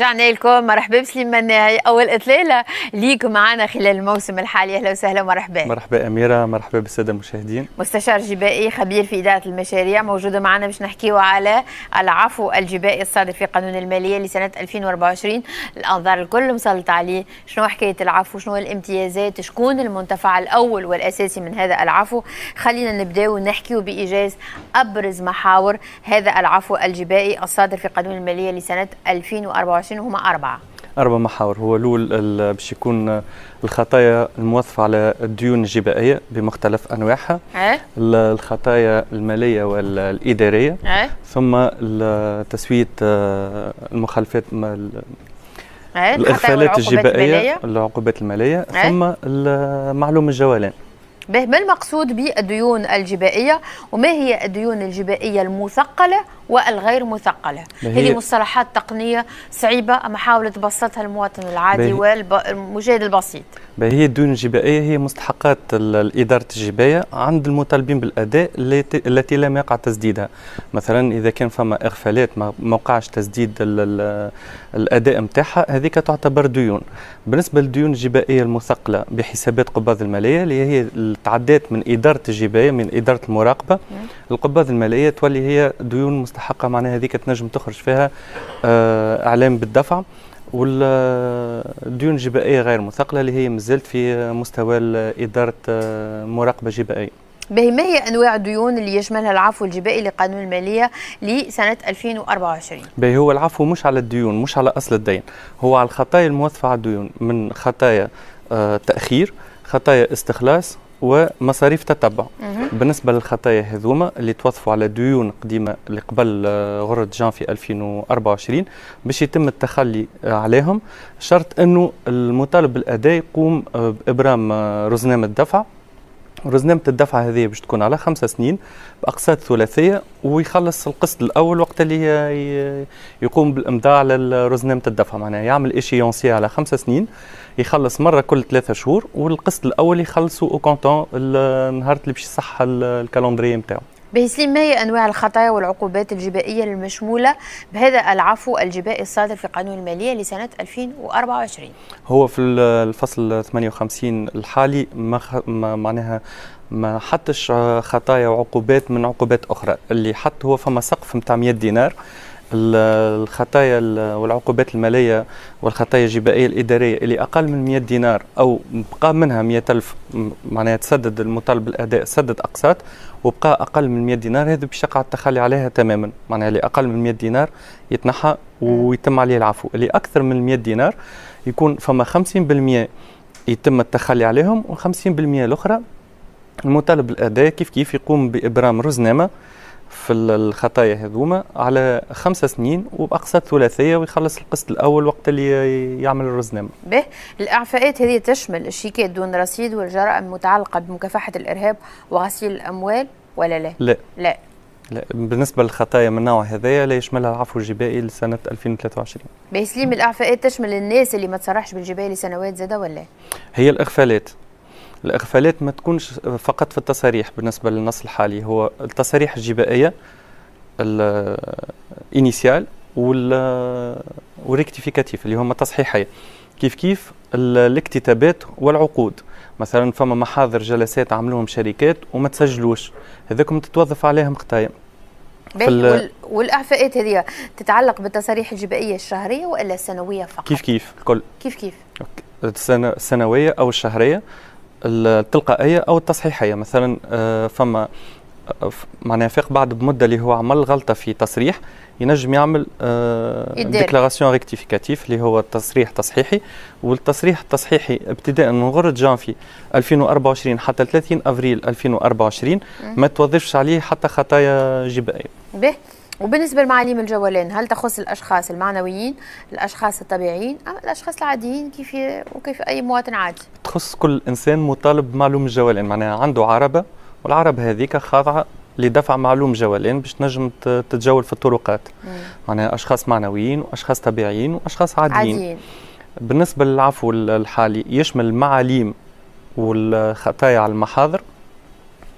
رجعنا لكم مرحبا بسليم مناهي اول اطلاله ليك معنا خلال الموسم الحالي اهلا وسهلا ومرحبا مرحبا اميره مرحبا بالساده المشاهدين مستشار جبائي خبير في اداره المشاريع موجوده معنا باش نحكيو على العفو الجبائي الصادر في قانون الماليه لسنه 2024 الانظار الكل مسلط عليه شنو حكايه العفو شنو الامتيازات شكون المنتفع الاول والاساسي من هذا العفو خلينا نبداو ونحكيو بايجاز ابرز محاور هذا العفو الجبائي الصادر في قانون الماليه لسنه 2024 شنو هما أربعة؟ أربع محاور هو الأول باش يكون الخطايا الموظفة على الديون الجبائية بمختلف أنواعها أه؟ الخطايا المالية والإدارية إيه. أه؟ ثم تسوية المخالفات أه؟ إيه، الإغفالات الجبائية العقوبات المالية أه؟ ثم معلوم الجولان ما المقصود بالديون الجبائية وما هي الديون الجبائية المثقلة والغير مثقله هذه مصطلحات تقنيه صعيبه اما حاول تبسطها المواطن العادي والمجاهد البسيط هي الديون الجبائيه هي مستحقات الاداره الجبايه عند المطالبين بالاداء التي لم يقع تسديدها مثلا اذا كان فما اغفالات ما وقعش تسديد الاداء نتاعها هذيك تعتبر ديون بالنسبه للديون الجبائيه المثقله بحسابات قباض الماليه اللي هي تعدات من اداره الجبايه من اداره المراقبه القباض الماليه تولي هي ديون مستحقات تحقق معناها هذيك تنجم تخرج فيها آه، اعلام بالدفع والديون آه، الجبائيه غير مثقله اللي هي مازالت في مستوى اداره آه، مراقبه جبائيه. به ما هي انواع الديون اللي يشملها العفو الجبائي لقانون الماليه لسنه 2024 به هو العفو مش على الديون مش على اصل الدين هو على الخطايا الموظفه على الديون من خطايا تاخير خطايا استخلاص ومصاريف تتبع بالنسبه للخطايا هذوما اللي توظفوا على ديون قديمه اللي قبل آه، غرة جان في 2024 باش يتم التخلي آه، عليهم شرط انه المطالب بالاداء يقوم آه، بابرام رزنامه دفع ورزنامة الدفعة هذه باش تكون على خمسة سنين بأقساط ثلاثية ويخلص القسط الأول وقت اللي يقوم بالإمضاء على رزنامة الدفعة معناها يعمل إشيونسية على خمسة سنين يخلص مرة كل ثلاثة شهور والقسط الأول يخلصه أو كونتون نهار اللي باش يصح الكالندرية نتاعو بسليم ما هي أنواع الخطايا والعقوبات الجبائية المشمولة بهذا العفو الجبائي الصادر في قانون المالية لسنة 2024 هو في الفصل 58 الحالي ما, خ... ما معناها ما حطش خطايا وعقوبات من عقوبات أخرى اللي حط هو فما سقف نتاع 100 دينار الخطايا والعقوبات الماليه والخطايا الجبائيه الاداريه اللي اقل من 100 دينار او بقى منها 100000 معناها تسدد المطالب الأداء سدد اقساط وبقى اقل من 100 دينار هذا باش يقع التخلي عليها تماما معناها اللي اقل من 100 دينار يتنحى ويتم عليه العفو اللي اكثر من 100 دينار يكون فما 50% يتم التخلي عليهم و50% الاخرى المطالب الأداء كيف كيف يقوم بابرام رزنامه في الخطايا هذوما على خمسة سنين وبأقصى ثلاثية ويخلص القسط الأول وقت اللي يعمل الرزنامة به الإعفاءات هذه تشمل الشيكات دون رصيد والجرائم المتعلقة بمكافحة الإرهاب وغسيل الأموال ولا لا؟ لا لا لا بالنسبة للخطايا من النوع هذايا لا يشملها العفو الجبائي لسنة 2023. سليم الإعفاءات تشمل الناس اللي ما تصرحش بالجبائي لسنوات زادة ولا؟ هي الإغفالات الاغفالات ما تكونش فقط في التصاريح بالنسبه للنص الحالي هو التصاريح الجبائيه الانيسيال والريكتيفيكاتيف اللي هما تصحيحيه كيف كيف الاكتتابات والعقود مثلا فما محاضر جلسات عملوهم شركات وما تسجلوش هذاكم تتوظف عليهم خطايا وال... والاعفاءات هذه تتعلق بالتصاريح الجبائيه الشهريه والا السنويه فقط كيف كيف الكل كيف كيف السنويه او الشهريه التلقائيه او التصحيحيه مثلا آه، فما آه، معناها فاق بعد بمده اللي هو عمل غلطه في تصريح ينجم يعمل آه، ديكلاراسيون ريكتيفيكاتيف اللي هو تصريح تصحيحي والتصريح التصحيحي ابتداء من غره جانفي 2024 حتى 30 افريل 2024 ما توظفش عليه حتى خطايا جبائيه. به وبالنسبه لمعاليم الجولان هل تخص الاشخاص المعنويين، الاشخاص الطبيعيين ام الاشخاص العاديين كيف وكيف اي مواطن عادي؟ تخص كل انسان مطالب بمعلوم الجولان معناها عنده عربه والعرب هذيك خاضعه لدفع معلوم جولان باش تنجم تتجول في الطرقات معناها اشخاص معنويين واشخاص طبيعيين واشخاص عاديين, عاديين. بالنسبه للعفو الحالي يشمل المعاليم والخطايا على المحاضر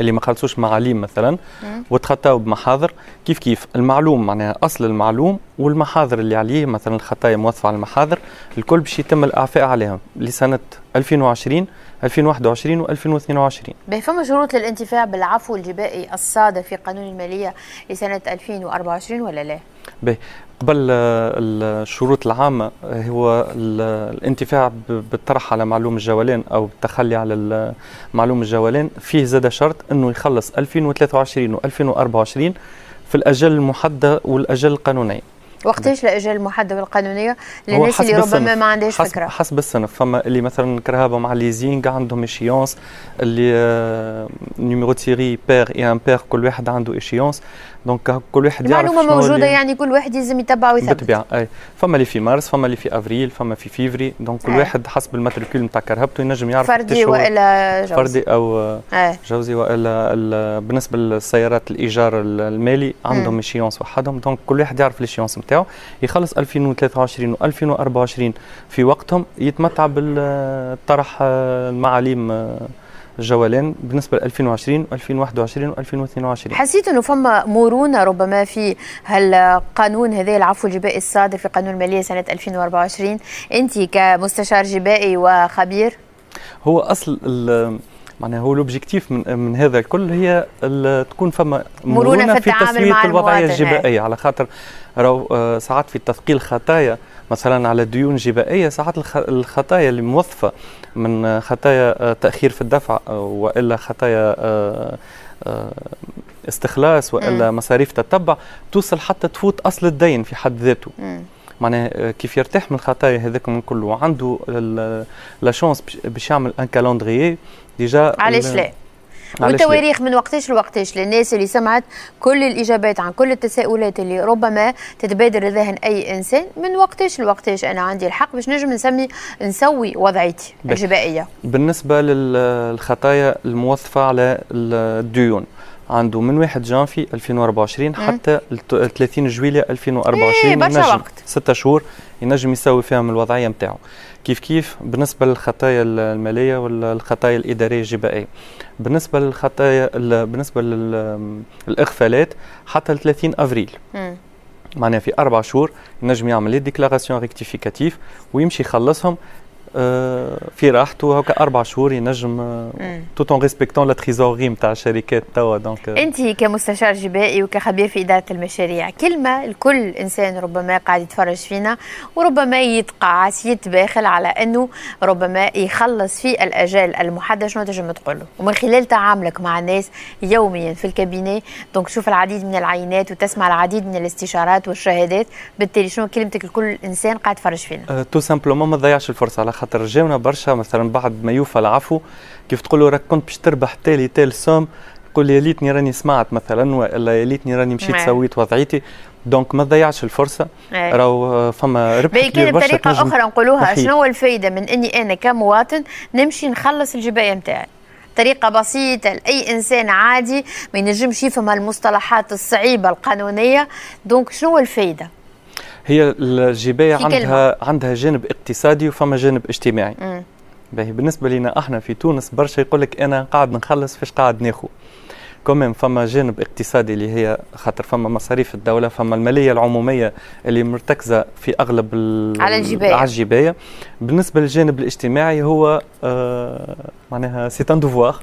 اللي ما خلصوش معاليم مثلا وتخطاو بمحاضر كيف كيف المعلوم معناها اصل المعلوم والمحاضر اللي عليه مثلا الخطايا موظفه على المحاضر الكل باش يتم الاعفاء عليهم لسنه 2020 2021 و 2022 به فما شروط للانتفاع بالعفو الجبائي الصادر في قانون الماليه لسنه 2024 ولا لا؟ به قبل آه، الشروط العامة آه، هو الانتفاع بالطرح على معلوم الجولان أو التخلي على معلوم الجولان فيه زاد شرط أنه يخلص 2023 و 2024 في الأجل المحدد والأجل القانوني وقتاش نعم. الاجال المحدبه القانونيه للناس اللي ربما ما عندهاش حسب فكره حسب السنه فما اللي مثلا كرهابه مع ليزينغ عندهم اشيونس اللي نيميرو تيري بير اي ان بير كل واحد عنده اشيونس دونك كل واحد يعرف المعلومه موجوده يعني كل واحد يلزم يتبع ويثبت بالطبيعه اي فما اللي في مارس فما اللي في افريل فما في فيفري دونك كل واحد حسب الماتريكول نتاع كرهبته ينجم يعرف فردي والا جوزي فردي او جوزي والا بالنسبه للسيارات الايجار المالي عندهم شيونس وحدهم دونك كل واحد يعرف الشيونس نتاعو يخلص 2023 و 2024 في وقتهم يتمتع بالطرح المعاليم جولان بالنسبه ل 2020 و2021 و2022 حسيت انه فما مرونه ربما في هالقانون هذا العفو الجبائي الصادر في قانون الماليه سنه 2024 انت كمستشار جبائي وخبير هو اصل معناها هو لوبجيكتيف من, من هذا الكل هي تكون فما مرونه, مرونة في, في تسويه الوضعيه الجبائيه على خاطر راهو آه، ساعات في تثقيل خطايا مثلا على ديون جبائيه ساعات الخطايا اللي موظفه من خطايا آه، تاخير في الدفع آه، والا خطايا استخلاص والا مصاريف تتبع توصل حتى تفوت اصل الدين في حد ذاته. معناها آه، كيف يرتاح من الخطايا هذاك من كله وعنده لا شونس باش يعمل ان كالندري ديجا علاش لا؟ والتواريخ من وقتاش لوقتاش للناس اللي سمعت كل الاجابات عن كل التساؤلات اللي ربما تتبادر لذهن اي انسان من وقتاش لوقتاش انا عندي الحق باش نجم نسمي نسوي وضعيتي الجبائيه بالنسبه للخطايا الموظفه على الديون عنده من 1 جانفي 2024 حتى 30 جويلية 2024 إيه برشا وقت ستة شهور ينجم يسوي فيهم الوضعية نتاعو كيف كيف بالنسبة للخطايا المالية والخطايا الإدارية الجبائية بالنسبة للخطايا بالنسبة للإغفالات حتى 30 أفريل معناها في أربع شهور ينجم يعمل لي ديكلاراسيون ريكتيفيكاتيف ويمشي يخلصهم آه، في راحته هكا اربع شهور ينجم توت اون ريسبكتون لا تريزوري نتاع الشركات توا دونك آه. انت كمستشار جبائي وكخبير في اداره المشاريع كلمه لكل انسان ربما قاعد يتفرج فينا وربما يتقاعس يتباخل على انه ربما يخلص في الاجال المحدد شنو تنجم تقول له ومن خلال تعاملك مع الناس يوميا في الكابينه دونك تشوف العديد من العينات وتسمع العديد من الاستشارات والشهادات بالتالي شنو كلمتك لكل انسان قاعد يتفرج فينا تو آه، سامبلومون ما تضيعش الفرصه على خاطر خاطر جاونا برشا مثلا بعد ما يوفى العفو كيف تقول له راك كنت باش تربح تالي تال سوم يقول يا ليتني راني سمعت مثلا والا يا ليتني راني مشيت نعم. سويت وضعيتي دونك ما تضيعش الفرصه نعم. راهو فما ربح كبير برشا بطريقه اخرى نقولوها شنو الفائده من اني انا كمواطن نمشي نخلص الجبايه نتاعي طريقة بسيطة لأي إنسان عادي ما ينجمش يفهم المصطلحات الصعيبة القانونية دونك شنو الفايدة؟ هي الجباية عندها عندها جانب اقتصادي وفما جانب اجتماعي باهي بالنسبه لنا احنا في تونس برشا يقول لك انا قاعد نخلص فاش قاعد ناخذ كمان فما جانب اقتصادي اللي هي خاطر فما مصاريف الدولة فما المالية العمومية اللي مرتكزة في أغلب على الجباية على الجباية بالنسبة للجانب الاجتماعي هو آه معناها سيت ان دوفوار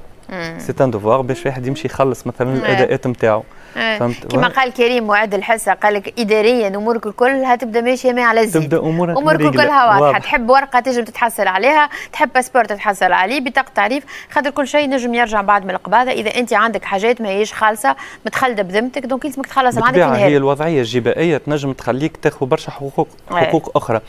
سي ان دوفوار باش واحد يمشي يخلص مثلا الاداءات نتاعو فهمت كما قال كريم وعد الحصه قال لك اداريا امورك الكل هتبدا ماشيه ما على الزيت تبدا امورك امورك كلها واضحه تحب ورقه تجم تتحصل عليها تحب باسبور تتحصل عليه بطاقه تعريف خاطر كل شيء نجم يرجع بعد من القباضه اذا انت عندك حاجات ماهيش خالصه متخلده بذمتك دونك لازمك تخلص عندك هي الوضعيه الجبائيه تنجم تخليك تاخذ برشا حقوق حقوق اخرى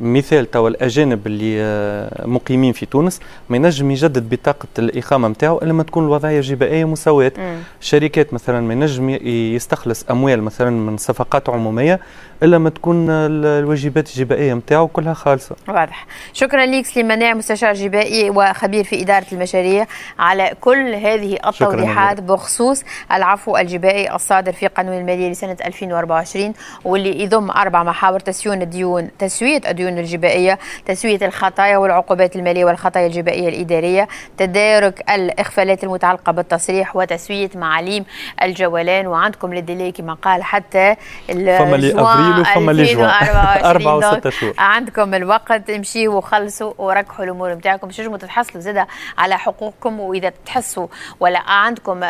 مثال توا الاجانب اللي آه، مقيمين في تونس ما ينجم يجدد بطاقه الاقامه نتاعو نتاعو الا ما تكون الوضعيه الجبائيه مساواه الشركات مثلا ما ينجم يستخلص اموال مثلا من صفقات عموميه الا ما تكون الواجبات الجبائيه نتاعو كلها خالصه واضح شكرا ليك سليمان مستشار جبائي وخبير في اداره المشاريع على كل هذه التوضيحات بخصوص العفو الجبائي الصادر في قانون الماليه لسنه 2024 واللي يضم اربع محاور تسيون الديون تسويه الديون الجبائيه تسويه الخطايا والعقوبات الماليه والخطايا الجبائيه الاداريه تدارك الإخفالات المتعلقة بالتصريح وتسوية معاليم الجولان وعندكم للديلي كما قال حتى فما لأبريل وفما لجوان اربع وستة شهور عندكم الوقت امشيوا وخلصوا وركحوا الأمور نتاعكم شنو تتحصلوا زادة على حقوقكم وإذا تحسوا ولا عندكم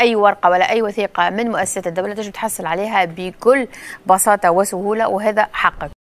أي ورقة ولا أي وثيقة من مؤسسة الدولة تنجم تحصل عليها بكل بساطة وسهولة وهذا حقك